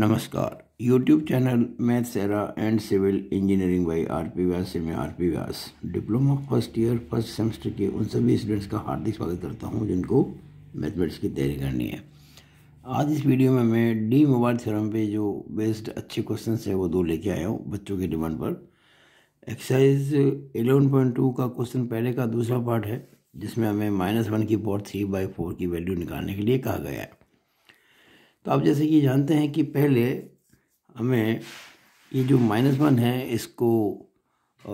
नमस्कार YouTube channel maths era and civil engineering by R P Vyas से मैं R P Vyas diploma first year first semester के उन सभी स्टूडेंट्स का हार्दिक स्वागत करता हूं जिनको मैथमेटिक्स की तैयारी करनी है आज इस वीडियो में मैं डी मोबाइल थ्योरम पे जो बेस्ड अच्छे क्वेश्चन है वो दो लेके आया हूँ बच्चों की डिमांड पर एक्सरसाइज एलेवन पॉइंट टू का क्वेश्चन पहले का दूसरा पार्ट है जिसमें हमें माइनस वन की पॉट थ्री बाई फोर की वैल्यू निकालने के लिए कहा गया है तो आप जैसे कि जानते हैं कि पहले हमें ये जो माइनस वन है इसको आ,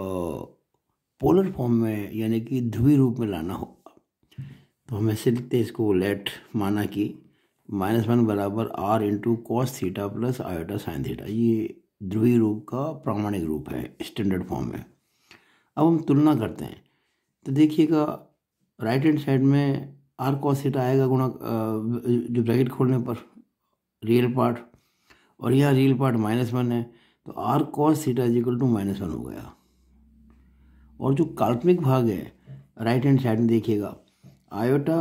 पोलर फॉर्म में यानी कि ध्रुवी रूप में लाना होगा तो हम ऐसे लिखते हैं इसको लेट माना कि माइनस वन बराबर R into cos theta plus iota sine theta ये ध्रुवी रूप का प्रामाणिक रूप है स्टैंडर्ड फॉर्म में अब हम तुलना करते हैं तो देखिएगा राइट हैंड साइड में आर कॉस थीटा आएगा गुणा जो ब्रैकेट खोलने पर रियल पार्ट और यह रियल पार्ट माइनस वन है तो R cos theta is equal to minus one हो गया और जो काल्पनिक भाग है राइट हैंड साइड में देखिएगा iota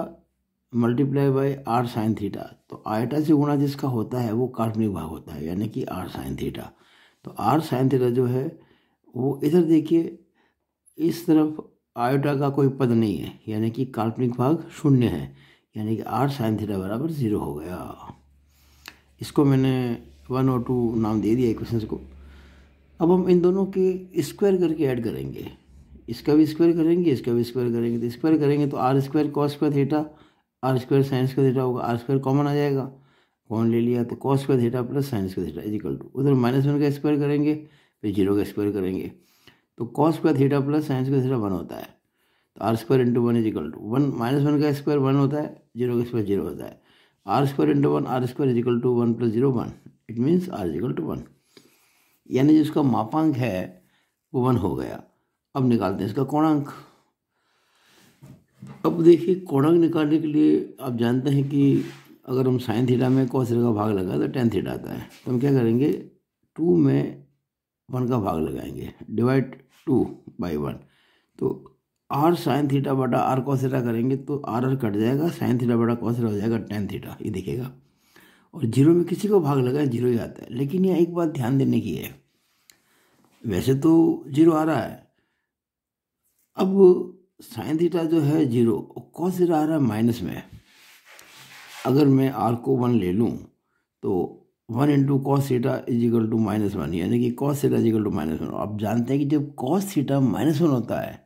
multiply by R sine theta तो आयोटा से गुणा जिसका होता है वो काल्पनिक भाग होता है यानी कि आर साइन थीटा तो आर साइन थीटा जो है वो इधर देखिए इस तरफ आयोटा का कोई पद नहीं है यानी कि काल्पनिक भाग शून्य है यानी कि आर साइन थीटा बराबर ज़ीरो हो गया इसको मैंने वन और टू नाम दे दिया इक्वेशन को अब हम इन दोनों के स्क्वायर करके ऐड करेंगे इसका भी स्क्वायर करेंगे इसका भी स्क्वायर करेंगे तो स्क्वायर करेंगे तो R square cos square theta R square sine square theta होगा आर स्क्वायर कॉमन आ जाएगा कॉमन ले लिया तो cos square theta plus sine square theta is equal to उधर माइनस वन का स्क्वायर करेंगे फिर जीरो का स्क्वायर करेंगे तो cos square theta plus sine square theta one होता है तो R square into one is equal to one minus one का स्क्वायर वन होता है जीरो का स्क्वायर जीरो होता है R square into one R square is equal to one plus zero one it means R is equal to one यानी जो इसका मापांक है वो वन हो गया अब निकालते हैं इसका कोणांक अब देखिए कोणांक निकालने के लिए आप जानते हैं कि अगर हम साइन थीटा में कौन का भाग लगाए तो टेन थीटा आता है तो हम क्या करेंगे टू में वन का भाग लगाएंगे डिवाइड टू बाई वन तो आर साइन थीटा बटा आर कॉस करेंगे तो आर आर कट जाएगा साइन थीटा बटा कॉस हो जाएगा टेन थीटा ये दिखेगा और जीरो में किसी को भाग लगा जीरो ही आता है लेकिन यह एक बात ध्यान देने की है वैसे तो जीरो आ रहा है अब साइन थीटा जो है जीरो और कॉस आ रहा है माइनस में अगर मैं आर को वन ले लूँ तो one into cos theta is equal to minus one यानी कि cos theta is equal to minus one आप जानते हैं कि जब कॉस थीटा माइनस वन होता है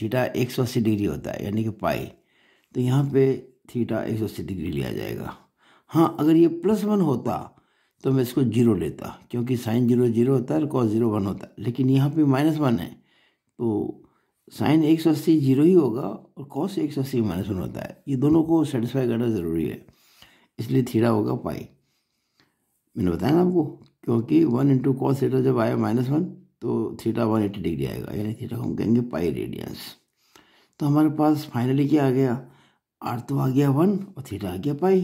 थीटा एक सौ अस्सी डिग्री होता है यानी कि पाई तो यहाँ पे थीटा एक सौ अस्सी डिग्री लिया जाएगा हाँ अगर ये प्लस वन होता तो मैं इसको जीरो लेता क्योंकि साइन जीरो जीरो होता है और कॉस जीरो वन होता है लेकिन यहाँ पे माइनस वन है तो साइन एक सौ अस्सी जीरो ही होगा और कॉस एक सौ अस्सी माइनस वन होता है ये दोनों को सेटिस्फाई करना ज़रूरी है इसलिए थीटा होगा पाई मैंने बताया ना आपको क्योंकि वन इंटू कॉस थीटा जब आया माइनस वन तो थीटा वन एट्टी डिग्री आएगा यानी थीटा को हम कहेंगे पाई रेडियंस तो हमारे पास फाइनली क्या आ गया आर तो आ गया वन और थीटा आ गया पाई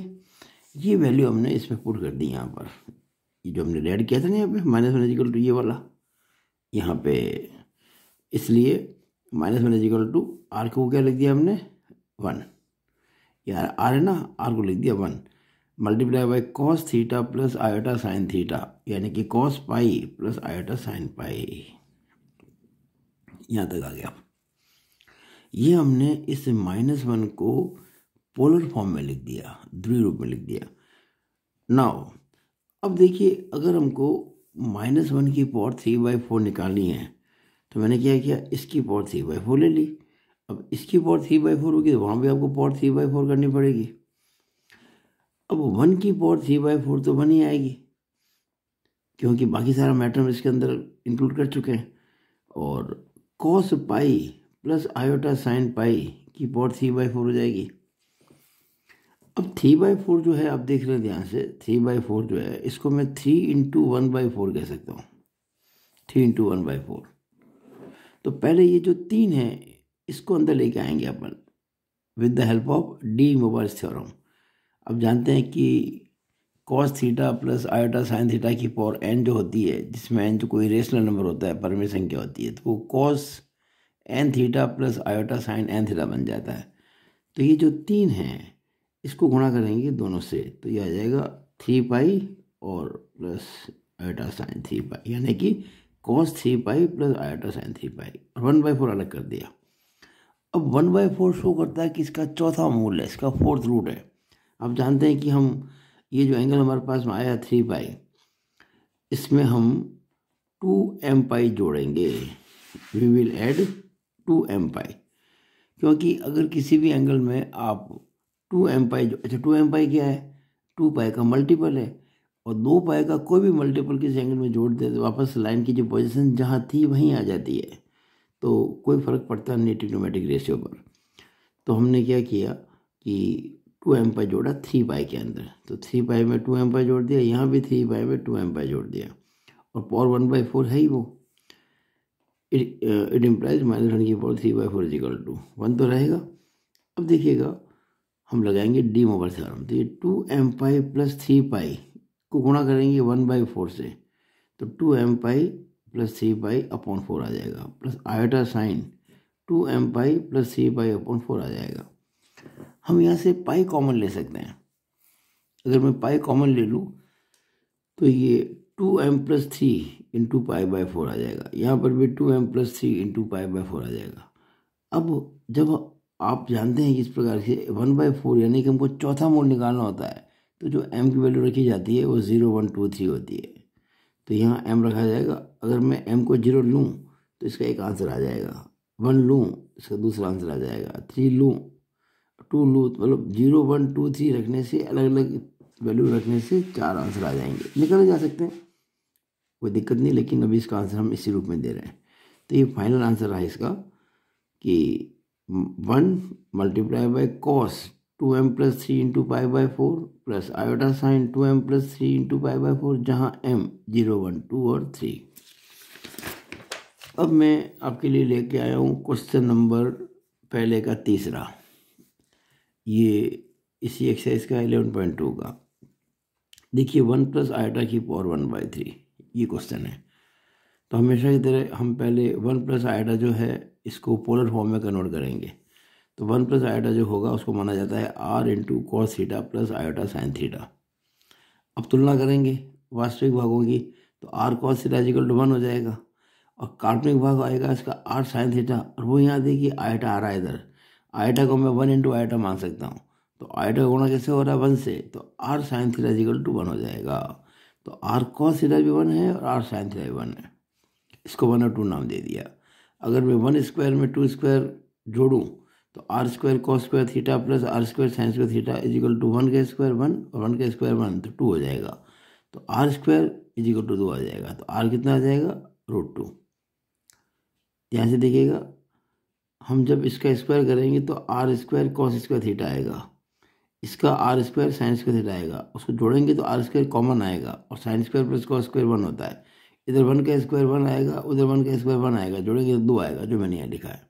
ये वैल्यू हमने इसमें पुट कर दी यहाँ पर ये जो हमने रेड किया था ना यहाँ पे माइनस वन इजिकल टू ये वाला यहाँ पे इसलिए minus one is equal to R को क्या लिख दिया हमने वन यार आर है ना आर को लिख दिया one multiply by cos theta plus iota sine theta यानी कि cos pi plus iota sine pi यहाँ तक आ गया ये हमने इस माइनस वन को पोलर फॉर्म में लिख दिया ध्रुवीय रूप में लिख दिया नाउ अब देखिए अगर हमको माइनस वन की पावर थ्री बाई फोर निकालनी है तो मैंने क्या किया इसकी पावर थ्री बाई फोर ले ली अब इसकी पावर थ्री बाई फोर होगी तो वहाँ भी आपको पावर थ्री बाई फोर करनी पड़ेगी अब वन की पावर थ्री बाई फोर तो वन ही आएगी क्योंकि बाकी सारा मैटर हम इसके अंदर इंक्लूड कर चुके हैं और cos pi plus iota sine pi की पावर थ्री बाई फोर हो जाएगी अब थ्री बाई फोर जो है आप देख रहे हैं ध्यान से थ्री बाई फोर जो है इसको मैं three into one by four कह सकता हूँ three into one by four तो पहले ये जो तीन है इसको अंदर लेके आएंगे अपन with the help of De Moivre theorem अब जानते हैं कि cos theta plus iota sine theta की पावर एन जो होती है जिसमें एन जो तो कोई रेशनल नंबर होता है परमिट संख्या होती है तो वो cos N theta plus iota sine N theta बन जाता है तो ये जो तीन हैं इसको गुणा करेंगे दोनों से तो ये आ जाएगा थ्री पाई और plus iota sine three pi यानी कि cos three pi plus iota sine three pi और वन बाई फोर अलग कर दिया अब वन बाई फोर शो करता है कि इसका चौथा मूल है इसका फोर्थ रूट है आप जानते हैं कि हम ये जो एंगल हमारे पास में आया थ्री पाई इसमें हम टू एम पाई जोड़ेंगे we will add two M pi क्योंकि अगर किसी भी एंगल में आप टू एम पाई अच्छा टू एम पाई क्या है टू पाई का मल्टीपल है और दो पाई का कोई भी मल्टीपल किसी एंगल में जोड़ दे तो वापस लाइन की जो पोजीशन जहाँ थी वहीं आ जाती है तो कोई फ़र्क पड़ता नहीं ट्रिग्नोमेटिक रेशियो पर तो हमने क्या किया कि टू एम पाई जोड़ा थ्री पाई के अंदर तो थ्री पाई में टू एम पाई जोड़ दिया यहाँ भी थ्री पाई में टू एम पाई जोड़ दिया और पावर वन बाई फोर है ही वो इट इम्प्लाइज माइनस वन की power three by four is equal to one तो रहेगा अब देखिएगा हम लगाएंगे डी मोबाइल थ्योरम तो ये two M pi plus three pi को गुणा करेंगे वन बाई फोर से तो two M pi plus three pi upon four आ जाएगा plus iota sine two M pi plus three pi upon four आ जाएगा हम यहाँ से पाई कॉमन ले सकते हैं अगर मैं पाई कॉमन ले लूँ तो ये two M plus three into pi by four आ जाएगा यहाँ पर भी two M plus three into pi by four आ जाएगा अब जब आप जानते हैं कि इस प्रकार से वन बाई फोर यानी कि हमको चौथा मोड निकालना होता है तो जो एम की वैल्यू रखी जाती है वो ज़ीरो वन टू थ्री होती है तो यहाँ एम रखा जाएगा अगर मैं एम को जीरो लूँ तो इसका एक आंसर आ जाएगा वन लूँ इसका दूसरा आंसर आ जाएगा थ्री लूँ टू लूथ मतलब जीरो वन टू थ्री रखने से अलग अलग वैल्यू रखने से चार आंसर आ जाएंगे निकल जा सकते हैं कोई दिक्कत नहीं लेकिन अभी इसका आंसर हम इसी रूप में दे रहे हैं तो ये फाइनल आंसर रहा इसका कि one multiply by cos two M plus three into five by four plus iota sine two M plus three into five by four जहाँ एम जीरो वन टू और थ्री अब मैं आपके लिए लेके आया हूँ क्वेश्चन नंबर पहले का तीसरा ये इसी एक्सरसाइज का एलेवन पॉइंट टू का देखिए वन प्लस आयोटा की पावर वन बाई थ्री ये क्वेश्चन है तो हमेशा की तरह हम पहले वन प्लस आयोटा जो है इसको पोलर फॉर्म में कन्वर्ट करेंगे तो वन प्लस आयोटा जो होगा उसको माना जाता है R into cos theta plus iota sine theta अब तुलना करेंगे वास्तविक भागों की तो R cos theta is equal to one हो जाएगा और काल्पनिक भाग आएगा इसका आर साइन थीटा और वो यहाँ देखिए आयोटा आ रहा है इधर आईटा को मैं वन इंटू आईटा मान सकता हूँ तो आईटा का गुणा कैसे हो रहा है वन से तो R sine theta is equal to one हो जाएगा तो आर कॉस थीटा भी वन है और आर साइन थीटा भी वन है इसको वन और टू नाम दे दिया अगर मैं वन स्क्वायर में टू स्क्वायर जोड़ूँ तो R square cos square theta plus R square sine square theta is equal to one का स्क्वायर वन और वन का स्क्वायर वन तो टू हो जाएगा तो आर स्क्वायर इजिकल टू दो आ जाएगा तो आर कितना आ जाएगा रूट टू यहाँ से देखिएगा हम जब इसका स्क्वायर करेंगे तो R square cos square theta आएगा इसका R square sine square theta आएगा उसको जोड़ेंगे तो आर स्क्वायर कॉमन आएगा और sine square plus cos square one होता है इधर वन का स्क्वायर वन आएगा उधर वन का स्क्वायर वन आएगा जोड़ेंगे तो दो आएगा जो मैंने यहाँ लिखा है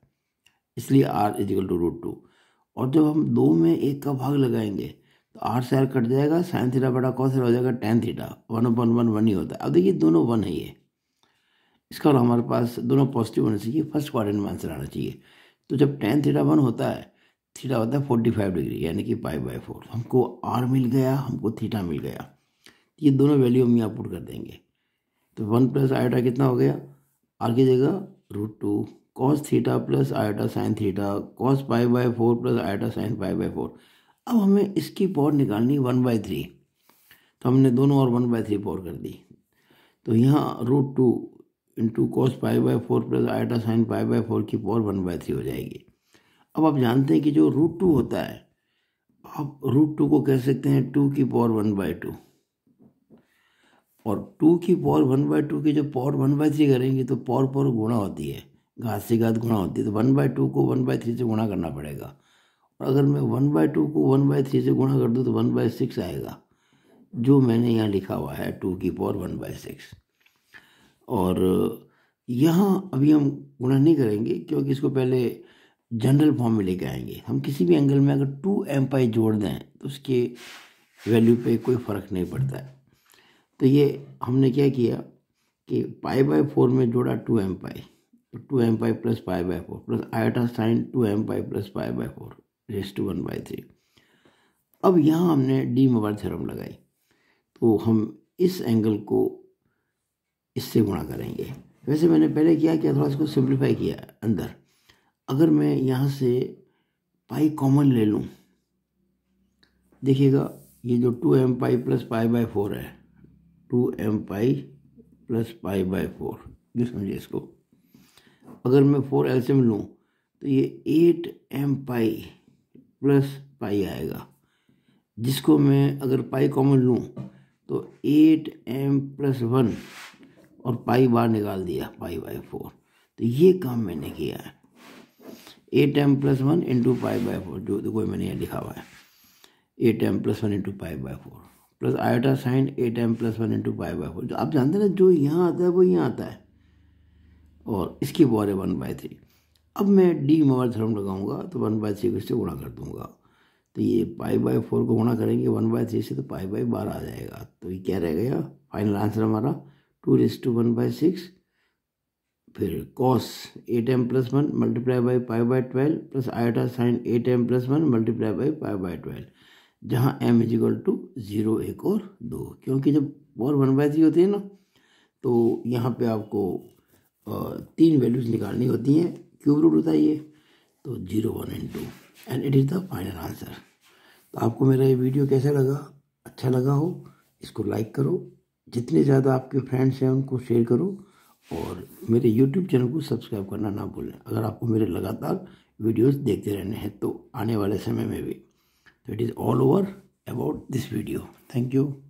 इसलिए R is equal to root two और जब हम दो में एक का भाग लगाएंगे तो आर से आर कट जाएगा साइन थीटा बड़ा कॉस थीटा हो जाएगा tan theta one upon one one ही होता है अब देखिए दोनों वन है ये इसका और हमारे पास दोनों पॉजिटिव होना चाहिए फर्स्ट क्वाड्रेंट में आंसर आना चाहिए तो जब टेन थीटा वन होता है थीटा होता है फोर्टी फाइव डिग्री यानी कि पाई बाई फोर हमको आर मिल गया हमको थीटा मिल गया ये दोनों वैल्यू हम यहाँ पुट कर देंगे तो वन प्लस आयोटा कितना हो गया आर की जगह root two cos theta plus iota sine theta cos pi by four plus iota sine pi by four अब हमें इसकी पावर निकालनी वन बाई थ्री तो हमने दोनों और वन बाई थ्री पावर कर दी तो यहाँ root two into cos pi by four plus iota sine pi by four की पावर वन बाय थ्री हो जाएगी अब आप जानते हैं कि जो रूट टू होता है आप रूट टू को कह सकते हैं टू की पावर वन बाय टू और टू की पावर वन बाय टू की जो पावर वन बाय थ्री करेंगे तो पावर पावर गुणा होती है घात से घात गुणा होती है तो वन बाय टू को वन बाय थ्री से गुणा करना पड़ेगा और अगर मैं वन बाय टू को वन बाय थ्री से गुणा कर दूँ तो वन बाय सिक्स आएगा जो मैंने यहाँ लिखा हुआ है टू की पावर वन बाय सिक्स और यहाँ अभी हम गुणा नहीं करेंगे क्योंकि इसको पहले जनरल फॉर्म में लेके आएंगे हम किसी भी एंगल में अगर टू एम पाई जोड़ दें तो उसके वैल्यू पे कोई फ़र्क नहीं पड़ता है तो ये हमने क्या किया कि पाई बाय फोर में जोड़ा टू एम पाई तो two M pi plus pi by four plus iota sine two M pi plus pi by four raise to one by three अब यहाँ हमने डी मोबाइल थ्योरम लगाई तो हम इस एंगल को इससे गुणा करेंगे वैसे मैंने पहले किया कि थोड़ा इसको सिंप्लीफाई किया अंदर अगर मैं यहाँ से पाई कॉमन ले लूँ देखिएगा ये जो two M pi plus pi by four है two M pi plus pi by four ये समझिए इसको अगर मैं फोर एल्सियम लूँ तो ये eight M pi plus pi आएगा जिसको मैं अगर पाई कॉमन लूँ तो एट एम प्लस वन और पाई बार निकाल दिया पाई बाई फोर तो ये काम मैंने किया है eight M plus one into pi by four जो देखो मैंने यहाँ लिखा हुआ है eight M plus one into pi by four plus iota sine eight M plus one into pi by four जो आप जानते ना जो यहाँ आता है वो यहाँ आता है और इसकी बॉर है वन बाई थ्री अब मैं डी मोबाइल थर्म लगाऊंगा तो वन बाई थ्री को इससे गुणा कर दूंगा तो ये पाई बाई फोर को गुणा करेंगे वन बाई थ्री से तो पाई बाई बारह आ जाएगा तो ये क्या रह गया फाइनल आंसर हमारा two raise to one by six फिर cos eight M plus one multiply by five by twelve plus iota sine eight M plus one multiply by five by twelve जहाँ M is equal to zero एक और दो क्योंकि जब और one by three होती है ना तो यहाँ पे आपको तीन वैल्यूज निकालनी होती हैं क्यूब रूट होता है तो zero one and two and it is the final answer तो आपको मेरा ये वीडियो कैसा लगा अच्छा लगा हो इसको लाइक करो जितने ज़्यादा आपके फ्रेंड्स हैं उनको शेयर करो और मेरे यूट्यूब चैनल को सब्सक्राइब करना ना भूलें अगर आपको मेरे लगातार वीडियोस देखते रहने हैं तो आने वाले समय में भी तो it is all over about this video thank you